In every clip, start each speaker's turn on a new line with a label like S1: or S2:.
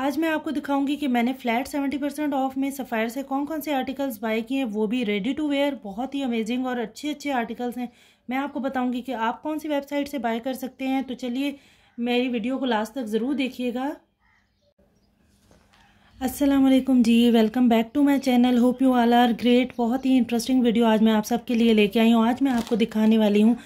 S1: आज मैं आपको दिखाऊंगी कि मैंने फ्लैट सेवेंटी परसेंट ऑफ में सफ़ायर से कौन कौन से आर्टिकल्स बाय किए हैं वो भी रेडी टू वेयर बहुत ही अमेजिंग और अच्छे अच्छे आर्टिकल्स हैं मैं आपको बताऊंगी कि आप कौन सी वेबसाइट से बाय कर सकते हैं तो चलिए मेरी वीडियो को लास्ट तक ज़रूर देखिएगा Aslam ji welcome back to my channel hope you all are great बहुत ही इंटरेस्टिंग वीडियो आज मैं आप सबके लिए लेके आई हूँ आज मैं आपको दिखाने वाली हूँ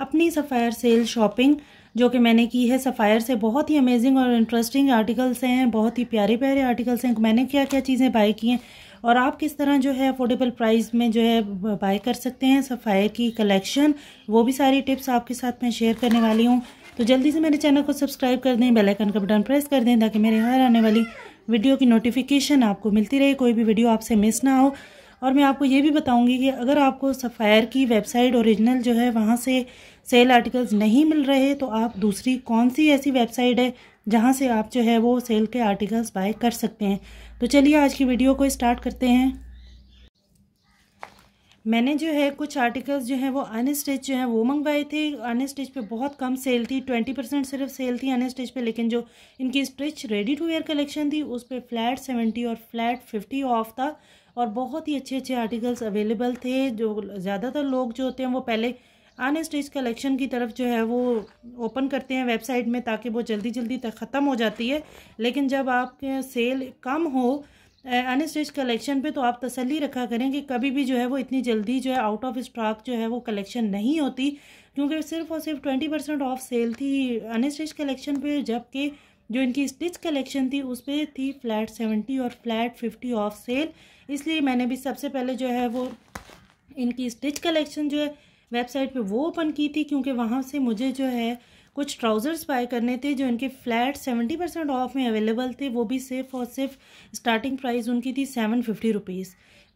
S1: अपनी सफ़ायर सेल शॉपिंग जो कि मैंने की है सफ़ायर से बहुत ही अमेजिंग और इंटरेस्टिंग आर्टिकल्स हैं बहुत ही प्यारे प्यारे आर्टिकल्स हैं मैंने क्या क्या चीज़ें बाई की हैं और आप किस तरह जो है अफोर्डेबल प्राइस में जो है बाय कर सकते हैं सफ़ायर की कलेक्शन वो भी सारी टिप्स आपके साथ मैं शेयर करने वाली हूँ तो जल्दी से मेरे चैनल को सब्सक्राइब कर दें बेल आइकन का बटन प्रेस कर दें ताकि मेरे हर आने वाली वीडियो की नोटिफिकेशन आपको मिलती रहे कोई भी वीडियो आपसे मिस ना हो और मैं आपको ये भी बताऊंगी कि अगर आपको सफ़ायर की वेबसाइट ओरिजिनल जो है वहाँ से सेल आर्टिकल्स नहीं मिल रहे तो आप दूसरी कौन सी ऐसी वेबसाइट है जहाँ से आप जो है वो सेल के आर्टिकल्स बाय कर सकते हैं तो चलिए आज की वीडियो को स्टार्ट करते हैं मैंने जो है कुछ आर्टिकल्स जो हैं वो अनस्टिच जो हैं वो मंगवाए थे अनस्टिच पे बहुत कम सेल थी ट्वेंटी परसेंट सिर्फ सेल थी अनस्टिच पे लेकिन जो इनकी stitch ready to wear collection थी उस पर फ्लैट सेवेंटी और फ्लैट फिफ्टी ऑफ था और बहुत ही अच्छे अच्छे आर्टिकल्स अवेलेबल थे जो ज़्यादातर लोग जो होते हैं वो पहले अनस्टिच कलेक्शन की तरफ जो है वो ओपन करते हैं वेबसाइट में ताकि वो जल्दी जल्दी तक ख़त्म हो जाती है लेकिन जब आपके सेल कम हो अनस्टिच कलेक्शन पे तो आप तसली रखा करें कि कभी भी जो है वो इतनी जल्दी जो है आउट ऑफ स्टॉक जो है वो कलेक्शन नहीं होती क्योंकि सिर्फ और सिर्फ ट्वेंटी परसेंट ऑफ सेल थी अनस्टिच कलेक्शन पे जबकि जो इनकी स्टिच कलेक्शन थी उस पर थी फ्लैट सेवेंटी और फ्लैट फिफ्टी ऑफ सेल इसलिए मैंने भी सबसे पहले जो है वो इनकी स्टिच कलेक्शन जो है वेबसाइट पे वो ओपन की थी क्योंकि वहाँ से मुझे जो है कुछ ट्राउज़र्स बाय करने थे जो इनके फ्लैट सेवेंटी परसेंट ऑफ में अवेलेबल थे वो भी सिर्फ और सिर्फ स्टार्टिंग प्राइस उनकी थी सेवन फिफ्टी रुपीज़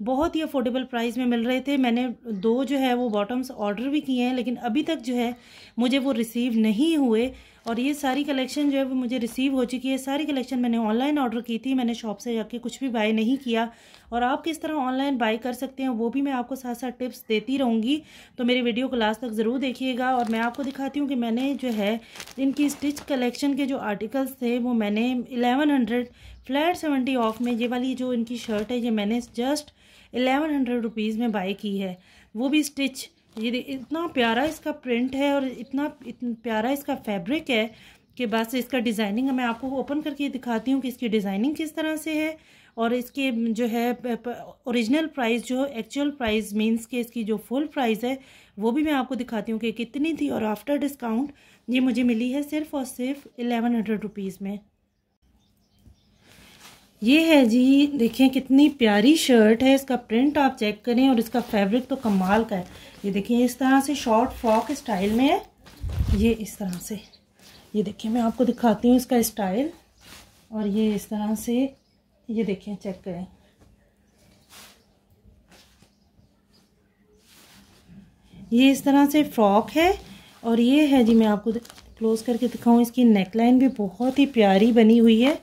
S1: बहुत ही अफोर्डेबल प्राइस में मिल रहे थे मैंने दो जो है वो बॉटम्स ऑर्डर भी किए हैं लेकिन अभी तक जो है मुझे वो रिसीव नहीं हुए और ये सारी कलेक्शन जो है वो मुझे रिसीव हो चुकी है सारी कलेक्शन मैंने ऑनलाइन ऑर्डर की थी मैंने शॉप से जाके कुछ भी बाय नहीं किया और आप किस तरह ऑनलाइन बाय कर सकते हैं वो भी मैं आपको साथ साथ टिप्स देती रहूँगी तो मेरी वीडियो को लास्ट तक ज़रूर देखिएगा और मैं आपको दिखाती हूँ कि मैंने जो है इनकी स्टिच कलेक्शन के जो आर्टिकल्स थे वो मैंने eleven hundred flat seventy off में ये वाली जो इनकी शर्ट है ये मैंने जस्ट एलेवन हंड्रेड रुपीज़ में बाई की है वो भी स्टिच ये इतना प्यारा इसका प्रिंट है और इतना इतना प्यारा इसका फैब्रिक है कि बस इसका डिज़ाइनिंग मैं आपको ओपन करके दिखाती हूँ कि इसकी डिज़ाइनिंग किस तरह से है और इसके जो है ओरिजिनल प्राइस जो एक्चुअल प्राइस मींस के इसकी जो फुल प्राइस है वो भी मैं आपको दिखाती हूँ कि कितनी थी और आफ्टर डिस्काउंट ये मुझे मिली है सिर्फ और सिर्फ एलेवन हंड्रेड रुपीज़ में ये है जी देखें कितनी प्यारी शर्ट है इसका प्रिंट आप चेक करें और इसका फैब्रिक तो कमाल का है ये देखिए इस तरह से शॉर्ट फ्रॉक स्टाइल में है ये इस तरह से ये देखिए मैं आपको दिखाती हूँ इसका स्टाइल और ये इस तरह से ये देखिए चेक करें ये इस तरह से फ्रॉक है और ये है जी मैं आपको क्लोज़ करके दिखाऊं इसकी नेकलाइन भी बहुत ही प्यारी बनी हुई है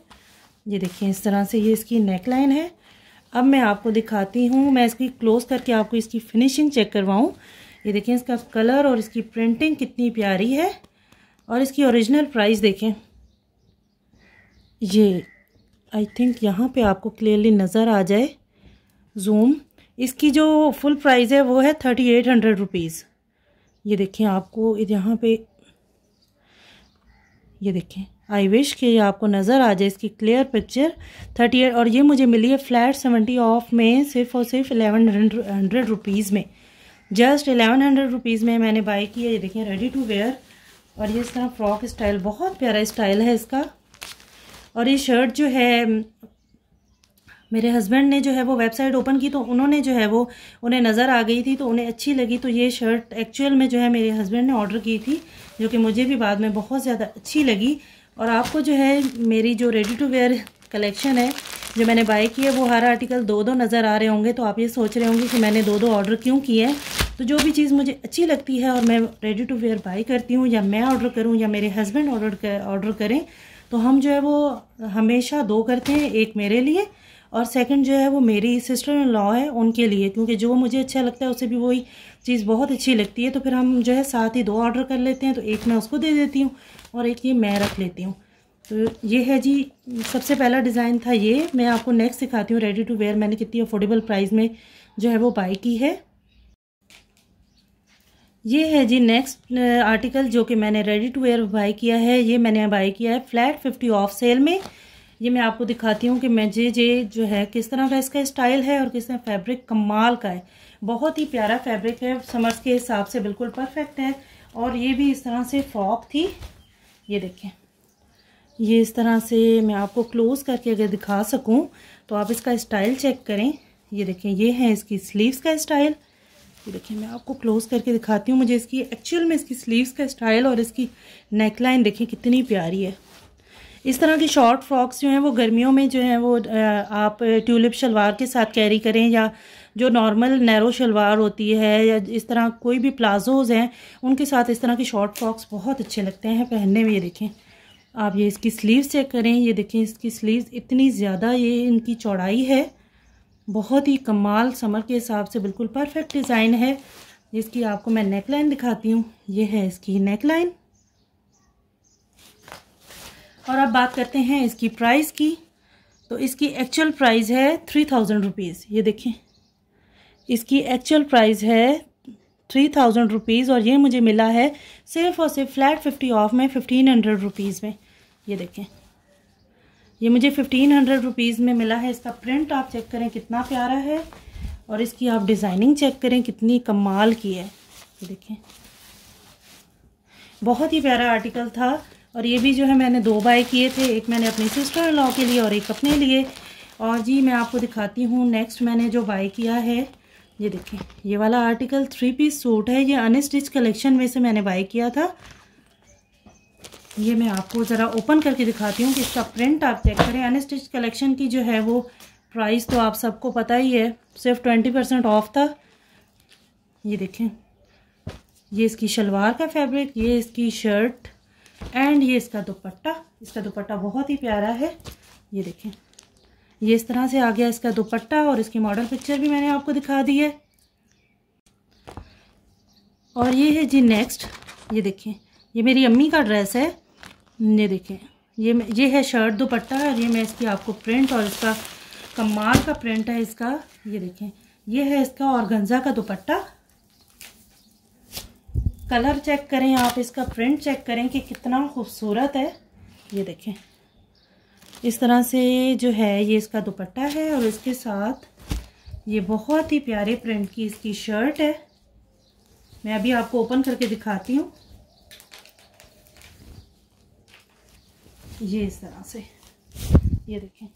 S1: ये देखिए इस तरह से ये इसकी नेकलाइन है अब मैं आपको दिखाती हूँ मैं इसकी क्लोज़ करके आपको इसकी फिनिशिंग चेक करवाऊँ ये देखें इसका कलर और इसकी प्रिंटिंग कितनी प्यारी है और इसकी ओरिजिनल प्राइस देखें ये आई थिंक यहाँ पे आपको क्लियरली नज़र आ जाए जूम इसकी जो फुल प्राइस है वो है थर्टी एट हंड्रेड रुपीज़ ये देखें आपको यहाँ पे ये देखें आई विश कि आपको नज़र आ जाए इसकी क्लियर पिक्चर थर्टी एट और ये मुझे मिली है फ्लैट सेवेंटी ऑफ में सिर्फ और सिर्फ एलेवन हंड्रेड रुपीज़ में जस्ट एलेवन हंड्रेड रुपीज़ में मैंने बाई की है ये देखिए रेडी टू वेयर और ये इस तरह फ्रॉक स्टाइल बहुत प्यारा स्टाइल है इसका और ये शर्ट जो है मेरे हस्बैंड ने जो है वो वेबसाइट ओपन की तो उन्होंने जो है वो उन्हें नज़र आ गई थी तो उन्हें अच्छी लगी तो ये शर्ट एक्चुअल में जो है मेरे हस्बैंड ने ऑर्डर की थी जो कि मुझे भी बाद में बहुत ज़्यादा अच्छी लगी और आपको जो है मेरी जो रेडी टू वेयर कलेक्शन है जो मैंने बाय की है वो हर आर्टिकल दो दो नज़र आ रहे होंगे तो आप ये सोच रहे होंगे कि मैंने दो दो ऑर्डर क्यों किए हैं तो जो भी चीज़ मुझे अच्छी लगती है और मैं रेडी टू वेयर बाई करती हूँ या मैं ऑर्डर करूँ या मेरे हस्बैंड ऑर्डर ऑर्डर करें तो हम जो है वो हमेशा दो करते हैं एक मेरे लिए और सेकंड जो है वो मेरी सिस्टर इन लॉ है उनके लिए क्योंकि जो मुझे अच्छा लगता है उसे भी वही चीज़ बहुत अच्छी लगती है तो फिर हम जो है साथ ही दो ऑर्डर कर लेते हैं तो एक मैं उसको दे देती हूँ और एक ये मैं रख लेती हूँ तो ये है जी सबसे पहला डिज़ाइन था ये मैं आपको नेक्स्ट सिखाती हूँ रेडी टू वेयर मैंने कितनी अफोर्डेबल प्राइस में जो है वो बाई की है ये है जी नेक्स्ट आर्टिकल uh, जो कि मैंने रेडी टू वेयर बाई किया है ये मैंने बाई किया है फ्लैट फिफ्टी ऑफ सेल में ये मैं आपको दिखाती हूँ कि मैं जे जे जो है किस तरह का इसका स्टाइल है और किस तरह फैब्रिक कमाल का है बहुत ही प्यारा फैब्रिक है समर्स के हिसाब से बिल्कुल परफेक्ट है और ये भी इस तरह से फ्रॉक थी ये देखें ये इस तरह से मैं आपको क्लोज़ करके अगर दिखा सकूं तो आप इसका स्टाइल चेक करें ये देखें ये है इसकी स्लीव्स का स्टाइल ये देखिए मैं आपको क्लोज़ करके दिखाती हूँ मुझे इसकी एक्चुअल में इसकी स्लीव्स का स्टाइल और इसकी नेकलाइन देखिए कितनी प्यारी है इस तरह की शॉर्ट फ्रॉक्स जो हैं वो गर्मियों में जो हैं वो आप ट्यूलिप शलवार के साथ कैरी करें या जो नॉर्मल नैरो शलवार होती है या इस तरह कोई भी प्लाजोज हैं उनके साथ इस तरह के शॉर्ट फ्रॉक्स बहुत अच्छे लगते हैं पहनने में ये देखें आप ये इसकी स्लीव चेक करें ये देखें इसकी स्लीव इतनी ज़्यादा ये इनकी चौड़ाई है बहुत ही कमाल समर के हिसाब से बिल्कुल परफेक्ट डिज़ाइन है जिसकी आपको मैं नेकलाइन दिखाती हूँ ये है इसकी नेकलाइन और अब बात करते हैं इसकी प्राइस की तो इसकी एक्चुअल प्राइस है थ्री थाउजेंड रुपीज़ ये देखें इसकी एक्चुअल प्राइस है थ्री थाउजेंड रुपीज़ और ये मुझे मिला है सिर्फ और सिर्फ फ्लैट फिफ्टी ऑफ में फ़िफ्टीन हंड्रेड रुपीज़ में ये देखें ये मुझे फ़िफ्टीन हंड्रेड रुपीज़ में मिला है इसका प्रिंट आप चेक करें कितना प्यारा है और इसकी आप डिज़ाइनिंग चेक करें कितनी कमाल की है ये देखें बहुत ही प्यारा आर्टिकल था और ये भी जो है मैंने दो बाय किए थे एक मैंने अपनी सिस्टर लॉ के लिए और एक अपने लिए और जी मैं आपको दिखाती हूँ नेक्स्ट मैंने जो बाय किया है ये देखिए ये वाला आर्टिकल थ्री पीस सूट है ये अनस्टिच कलेक्शन में से मैंने बाई किया था ये मैं आपको ज़रा ओपन करके दिखाती हूँ कि इसका प्रिंट आप चेक करें अनस्टिच कलेक्शन की जो है वो प्राइस तो आप सबको पता ही है सिर्फ ट्वेंटी परसेंट ऑफ था ये देखें ये इसकी शलवार का फैब्रिक ये इसकी शर्ट एंड ये इसका दुपट्टा इसका दुपट्टा बहुत ही प्यारा है ये देखें ये इस तरह से आ गया इसका दुपट्टा और इसकी मॉडल पिक्चर भी मैंने आपको दिखा दी है और ये है जी नेक्स्ट ये देखें ये मेरी अम्मी का ड्रेस है ये देखें ये ये है शर्ट दुपट्टा और ये मैं इसकी आपको प्रिंट और इसका कमाल का प्रिंट है इसका ये देखें ये है इसका और गंजा का दुपट्टा कलर चेक करें आप इसका प्रिंट चेक करें कि कितना खूबसूरत है ये देखें इस तरह से जो है ये इसका दुपट्टा है और इसके साथ ये बहुत ही प्यारे प्रिंट की इसकी शर्ट है मैं अभी आपको ओपन करके दिखाती हूँ ये इस तरह से ये देखें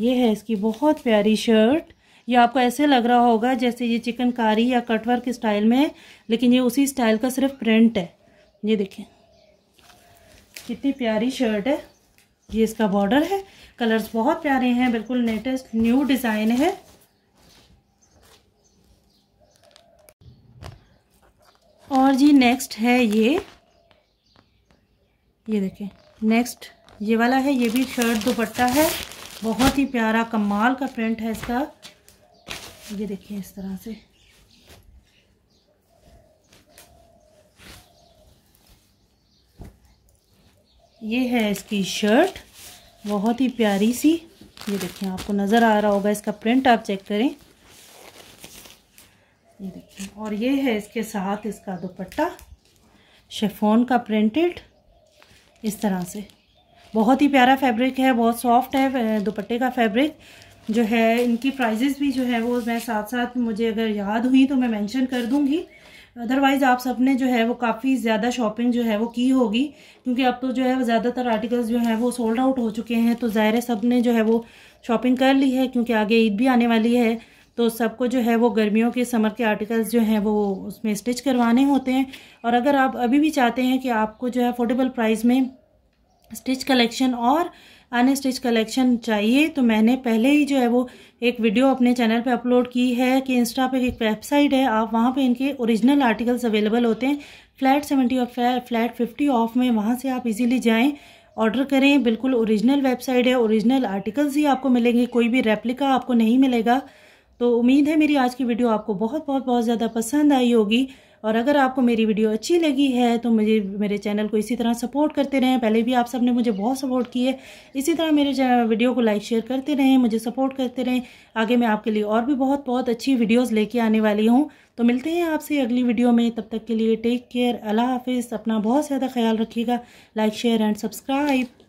S1: ये है इसकी बहुत प्यारी शर्ट ये आपको ऐसे लग रहा होगा जैसे ये चिकनकारी या कटवर्क स्टाइल में है लेकिन ये उसी स्टाइल का सिर्फ प्रिंट है ये देखें कितनी प्यारी शर्ट है ये इसका बॉर्डर है कलर्स बहुत प्यारे हैं बिल्कुल लेटेस्ट न्यू डिज़ाइन है और जी नेक्स्ट है ये ये देखें नेक्स्ट ये वाला है ये भी शर्ट दुपट्टा है बहुत ही प्यारा कमाल का प्रिंट है इसका ये देखिए इस तरह से ये है इसकी शर्ट बहुत ही प्यारी सी ये देखिए आपको नज़र आ रहा होगा इसका प्रिंट आप चेक करें ये देखिए और ये है इसके साथ इसका दुपट्टा शेफोन का प्रिंटेड इस तरह से बहुत ही प्यारा फैब्रिक है बहुत सॉफ्ट है दुपट्टे का फैब्रिक जो है इनकी प्राइजेस भी जो है वो मैं साथ साथ मुझे अगर याद हुई तो मैं मेंशन कर दूंगी अदरवाइज़ आप सबने जो है वो काफ़ी ज़्यादा शॉपिंग जो है वो की होगी क्योंकि अब तो जो है ज़्यादातर आर्टिकल्स जो हैं वो सोल्ड आउट हो चुके हैं तो ज़ाहिर सब ने जो है वो शॉपिंग कर ली है क्योंकि आगे ईद भी आने वाली है तो सबको जो है वो गर्मियों के समर के आर्टिकल्स जो हैं वो उसमें स्टिच करवाने होते हैं और अगर आप अभी भी चाहते हैं कि आपको जो है अफोर्डेबल प्राइस में स्टिच कलेक्शन और अनस्टिच कलेक्शन चाहिए तो मैंने पहले ही जो है वो एक वीडियो अपने चैनल पे अपलोड की है कि इंस्टा पे एक वेबसाइट है आप वहाँ पे इनके ओरिजिनल आर्टिकल्स अवेलेबल होते हैं फ्लैट सेवेंटी और फ्लैट फिफ्टी ऑफ में वहाँ से आप इजीली जाएं ऑर्डर करें बिल्कुल ओरिजिनल वेबसाइट है ओरिजिनल आर्टिकल्स ही आपको मिलेंगे कोई भी रेप्लिका आपको नहीं मिलेगा तो उम्मीद है मेरी आज की वीडियो आपको बहुत बहुत बहुत ज़्यादा पसंद आई होगी और अगर आपको मेरी वीडियो अच्छी लगी है तो मुझे मेरे चैनल को इसी तरह सपोर्ट करते रहें पहले भी आप सब ने मुझे बहुत सपोर्ट की है इसी तरह मेरे वीडियो को लाइक शेयर करते रहें मुझे सपोर्ट करते रहें आगे मैं आपके लिए और भी बहुत बहुत अच्छी वीडियोज़ लेके आने वाली हूँ तो मिलते हैं आपसे अगली वीडियो में तब तक के लिए टेक केयर अल्लाह हाफिज़ अपना बहुत ज़्यादा ख्याल रखिएगा लाइक शेयर एंड सब्सक्राइब